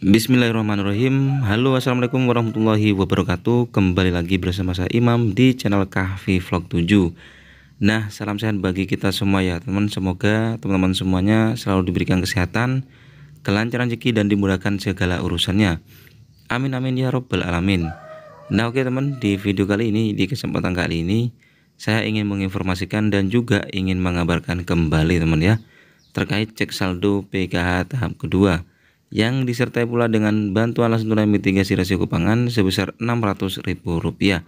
Bismillahirrahmanirrahim Halo assalamualaikum warahmatullahi wabarakatuh Kembali lagi bersama saya Imam di channel Kahfi Vlog 7 Nah salam sehat bagi kita semua ya teman Semoga teman-teman semuanya selalu diberikan kesehatan Kelancaran rezeki dan dimudahkan segala urusannya Amin amin ya robbal alamin Nah oke teman di video kali ini di kesempatan kali ini Saya ingin menginformasikan dan juga ingin mengabarkan kembali teman ya Terkait cek saldo PKH tahap kedua yang disertai pula dengan bantuan langsung tunai mitigasi resiko pangan sebesar Rp600.000.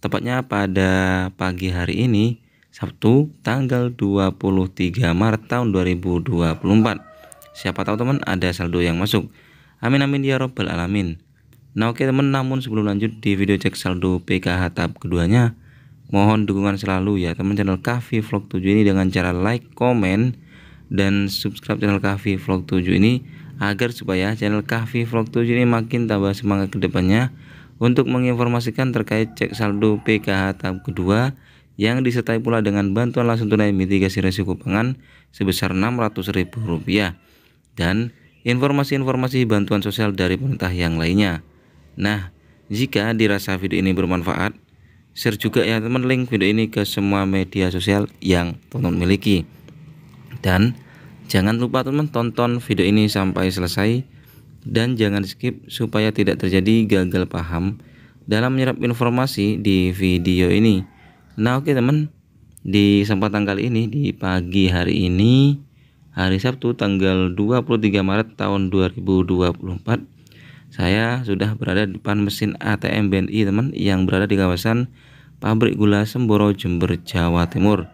Tepatnya pada pagi hari ini, Sabtu tanggal 23 Maret tahun 2024. Siapa tahu teman ada saldo yang masuk. Amin amin ya robbal alamin. Nah oke teman, namun sebelum lanjut di video cek saldo PKH tahap keduanya, mohon dukungan selalu ya teman channel Kavi Vlog 7 ini dengan cara like, komen, dan subscribe channel Kavi Vlog 7 ini agar supaya channel Kahfi Vlog 7 ini makin tambah semangat kedepannya untuk menginformasikan terkait cek saldo PKH tahap kedua yang disertai pula dengan bantuan langsung tunai mitigasi resiko pangan sebesar Rp600.000 dan informasi-informasi bantuan sosial dari pemerintah yang lainnya. Nah, jika dirasa video ini bermanfaat, share juga ya teman link video ini ke semua media sosial yang teman-teman miliki. Dan Jangan lupa teman tonton video ini sampai selesai dan jangan skip supaya tidak terjadi gagal paham dalam menyerap informasi di video ini. Nah, oke okay, teman, di kesempatan kali ini di pagi hari ini hari Sabtu tanggal 23 Maret tahun 2024 saya sudah berada di depan mesin ATM BNI teman yang berada di kawasan pabrik gula Semboro Jember Jawa Timur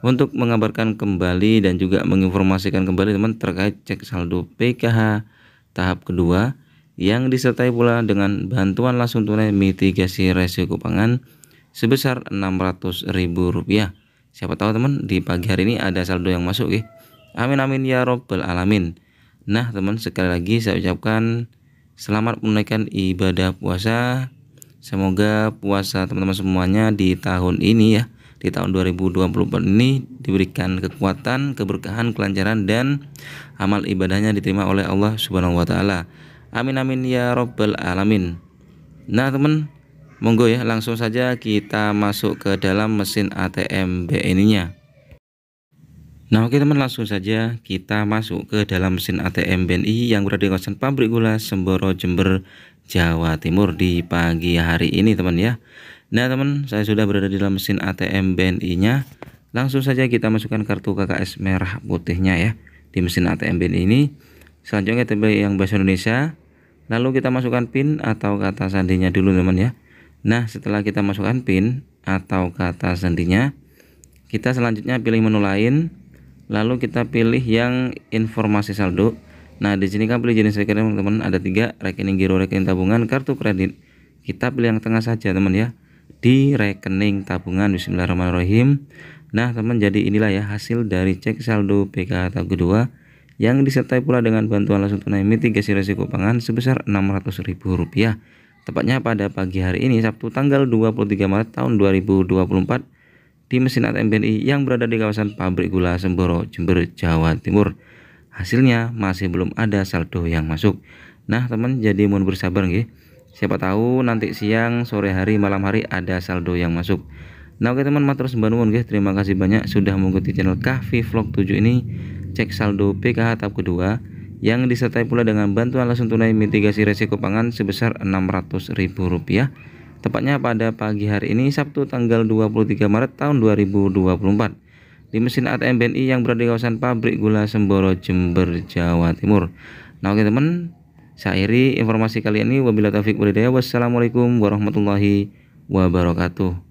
untuk mengabarkan kembali dan juga menginformasikan kembali teman terkait cek saldo PKH tahap kedua yang disertai pula dengan bantuan langsung tunai mitigasi resiko pangan sebesar Rp600.000. Siapa tahu teman di pagi hari ini ada saldo yang masuk ya. Amin amin ya robbal alamin. Nah teman sekali lagi saya ucapkan selamat menunaikan ibadah puasa. Semoga puasa teman-teman semuanya di tahun ini ya di tahun 2024 ini diberikan kekuatan, keberkahan, kelancaran dan amal ibadahnya diterima oleh Allah Subhanahu wa taala. Amin amin ya rabbal alamin. Nah, teman, monggo ya langsung saja kita masuk ke dalam mesin ATM BNI-nya. Nah oke teman langsung saja kita masuk ke dalam mesin ATM BNI yang berada di kawasan pabrik gula Semboro Jember Jawa Timur di pagi hari ini teman ya Nah teman, saya sudah berada di dalam mesin ATM BNI-nya. Langsung saja kita masukkan kartu KKS merah putihnya ya di mesin ATM BNI ini. Selanjutnya kita pilih yang bahasa Indonesia. Lalu kita masukkan PIN atau kata sandinya dulu teman ya. Nah setelah kita masukkan PIN atau kata sandinya, kita selanjutnya pilih menu lain. Lalu kita pilih yang informasi saldo. Nah di sini kan pilih jenis rekening teman-teman ada tiga rekening giro, rekening tabungan, kartu kredit. Kita pilih yang tengah saja teman ya di rekening tabungan Bismillahirrahmanirrahim nah teman jadi inilah ya hasil dari cek saldo PKH Tagu 2 yang disertai pula dengan bantuan langsung tunai mitigasi Resiko pangan sebesar rp rupiah. tepatnya pada pagi hari ini Sabtu tanggal 23 Maret tahun 2024 di mesin ATM BNI yang berada di kawasan pabrik gula Semboro, Jember, Jawa Timur. Hasilnya masih belum ada saldo yang masuk. Nah, teman jadi mohon bersabar nggih siapa tahu nanti siang sore hari malam hari ada saldo yang masuk nah oke teman terus bangun guys terima kasih banyak sudah mengikuti channel Kahfi Vlog 7 ini cek saldo PKH tahap kedua yang disertai pula dengan bantuan langsung tunai mitigasi resiko pangan sebesar Rp600.000 tepatnya pada pagi hari ini Sabtu tanggal 23 Maret tahun 2024 di mesin ATM BNI yang berada di kawasan pabrik gula Semboro Jember Jawa Timur. Nah oke teman, saya akhiri informasi kali ini wabillahi taufik walhidayah. Wassalamualaikum warahmatullahi wabarakatuh.